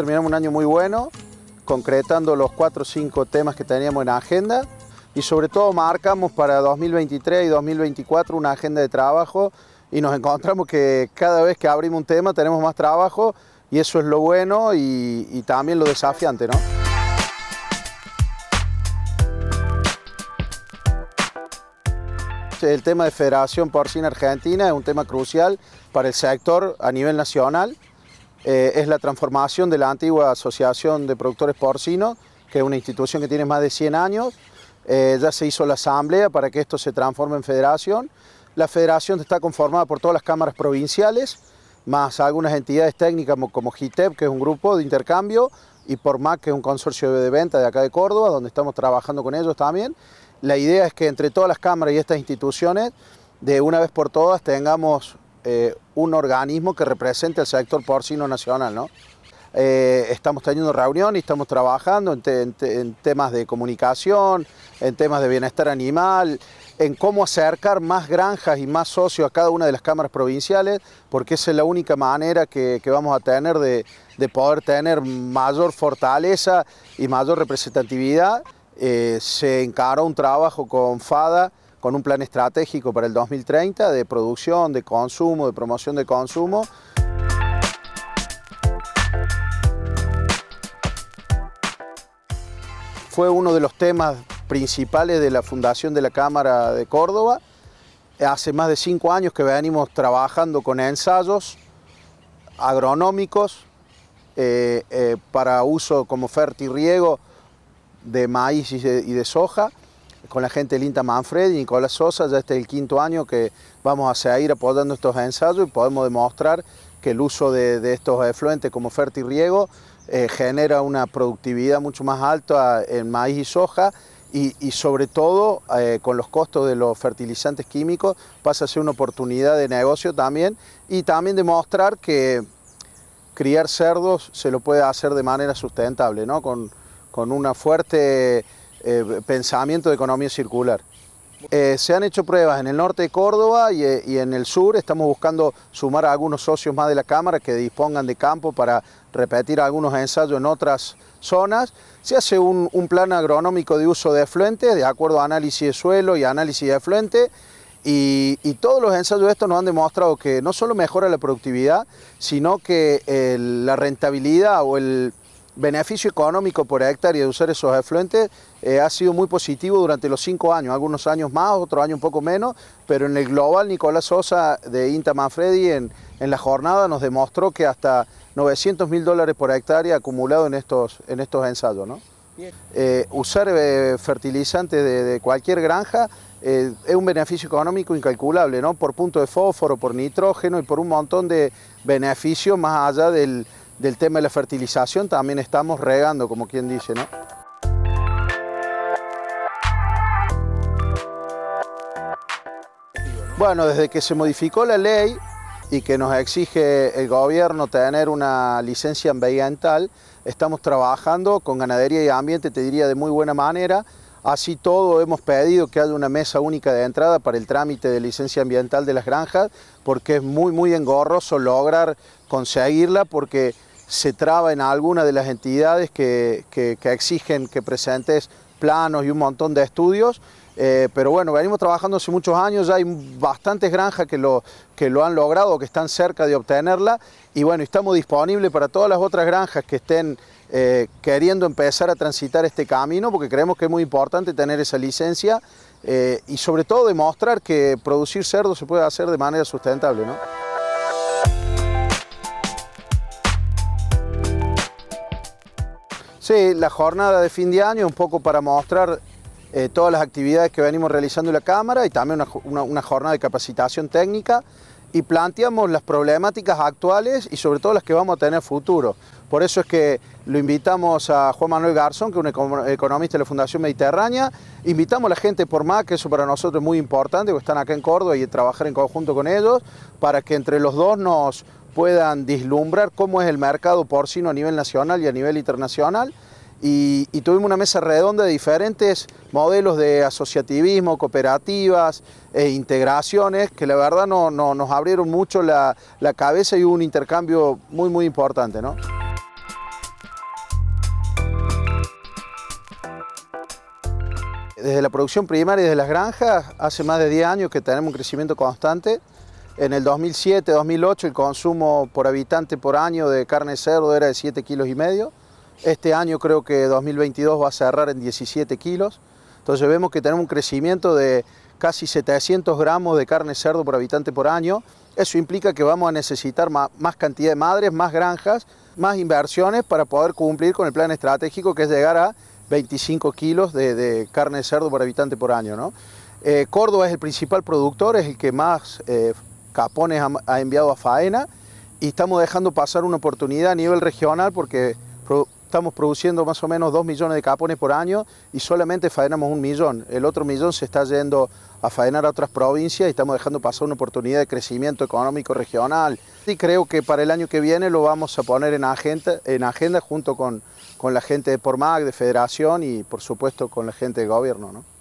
terminamos un año muy bueno, concretando los cuatro o cinco temas que teníamos en agenda y sobre todo marcamos para 2023 y 2024 una agenda de trabajo y nos encontramos que cada vez que abrimos un tema tenemos más trabajo y eso es lo bueno y, también lo desafiante, ¿no? El tema de Federación Porcina Argentina es un tema crucial para el sector a nivel nacional. Eh, es la transformación de la antigua Asociación de Productores Porcinos, que es una institución que tiene más de 100 años. Eh, ya se hizo la asamblea para que esto se transforme en federación. La federación está conformada por todas las cámaras provinciales, más algunas entidades técnicas como, GITEP, que es un grupo de intercambio, y por que es un consorcio de venta de acá de Córdoba, donde estamos trabajando con ellos también. La idea es que entre todas las cámaras y estas instituciones, de una vez por todas, tengamos eh, un organismo que represente al sector porcino nacional, eh, estamos teniendo reunión y estamos trabajando en, temas de comunicación, en temas de bienestar animal, en cómo acercar más granjas y más socios a cada una de las cámaras provinciales, porque esa es la única manera que, vamos a tener de, poder tener mayor fortaleza y mayor representatividad. Eh, se encaró un trabajo con FADA con un plan estratégico para el 2030 de producción, de consumo, de promoción de consumo. Fue uno de los temas principales de la Fundación de la Cámara de Córdoba. Hace más de cinco años que venimos trabajando con ensayos agronómicos eh, eh, para uso como fertirriego de maíz y de soja con la gente linda Manfred y Nicolás Sosa, ya este es el quinto año que vamos a seguir apoyando estos ensayos y podemos demostrar que el uso de, estos efluentes como Ferti Riego eh, genera una productividad mucho más alta en maíz y soja y, sobre todo eh, con los costos de los fertilizantes químicos pasa a ser una oportunidad de negocio también y también demostrar que criar cerdos se lo puede hacer de manera sustentable, ¿no? con, con una fuerte eh, pensamiento de economía circular. Eh, se han hecho pruebas en el norte de Córdoba eh, y, en el sur. Estamos buscando sumar a algunos socios más de la Cámara que dispongan de campo para repetir algunos ensayos en otras zonas. Se hace un, plan agronómico de uso de afluentes... de acuerdo a análisis de suelo y análisis de afluentes... Y, todos los ensayos de estos nos han demostrado que no solo mejora la productividad, sino que la rentabilidad o el, beneficio económico por hectárea de usar esos afluentes eh, ha sido muy positivo durante los cinco años, algunos años más, otros años un poco menos, pero en el global Nicolás Sosa de Inta Manfredi en, en la jornada nos demostró que hasta 900 mil dólares por hectárea acumulado en estos, en estos ensayos. ¿no? Eh, usar eh, fertilizante fertilizantes de, cualquier granja es un beneficio económico incalculable, ¿no? Por punto de fósforo, por nitrógeno y por un montón de beneficios más allá del, del tema de la fertilización también estamos regando, como quien dice, ¿no? Bueno, desde que se modificó la ley y que nos exige el gobierno tener una licencia ambiental, estamos trabajando con ganadería y ambiente, te diría, de muy buena manera. Así todo hemos pedido que haya una mesa única de entrada para el trámite de licencia ambiental de las granjas, porque es muy, muy engorroso lograr conseguirla, porque se traba en alguna de las entidades que, exigen que presentes planos y un montón de estudios. Eh, pero bueno, venimos trabajando hace muchos años, hay bastantes granjas que lo, que lo han logrado, que están cerca de obtenerla. Y bueno, estamos disponibles para todas las otras granjas que estén eh, queriendo empezar a transitar este camino, porque creemos que es muy importante tener esa licencia eh, y sobre todo demostrar que producir cerdo se puede hacer de manera sustentable. Sí, la jornada de fin de año, un poco para mostrar eh, todas las actividades que venimos realizando en la Cámara y también una, jornada de capacitación técnica y planteamos las problemáticas actuales y sobre todo las que vamos a tener futuro. Por eso es que lo invitamos a Juan Manuel Garzón, que es un economista de la Fundación Mediterránea. Invitamos a la gente por más, que eso para nosotros es muy importante, porque están acá en Córdoba y trabajar en conjunto con ellos, para que entre los dos nos, puedan vislumbrar cómo es el mercado porcino a nivel nacional y a nivel internacional. Y, tuvimos una mesa redonda de diferentes modelos de asociativismo, cooperativas e integraciones que la verdad no, nos abrieron mucho la, cabeza y hubo un intercambio muy muy importante. Desde la producción primaria y desde las granjas, hace más de 10 años que tenemos un crecimiento constante en el 2007-2008 el consumo por habitante por año de carne cerdo era de 7 kilos y medio. Este año creo que 2022 va a cerrar en 17 kilos. Entonces vemos que tenemos un crecimiento de casi 700 gramos de carne cerdo por habitante por año. Eso implica que vamos a necesitar más, cantidad de madres, más granjas, más inversiones para poder cumplir con el plan estratégico que es llegar a 25 kilos de, carne cerdo por habitante por año. ¿no? Eh, Córdoba es el principal productor, es el que más eh, Capones ha, enviado a faena y estamos dejando pasar una oportunidad a nivel regional porque estamos produciendo más o menos 2 millones de capones por año y solamente faenamos un millón. El otro millón se está yendo a faenar a otras provincias y estamos dejando pasar una oportunidad de crecimiento económico regional. Y creo que para el año que viene lo vamos a poner en agenda, en agenda junto con, la gente de PORMAC, de Federación y por supuesto con la gente de gobierno. ¿no?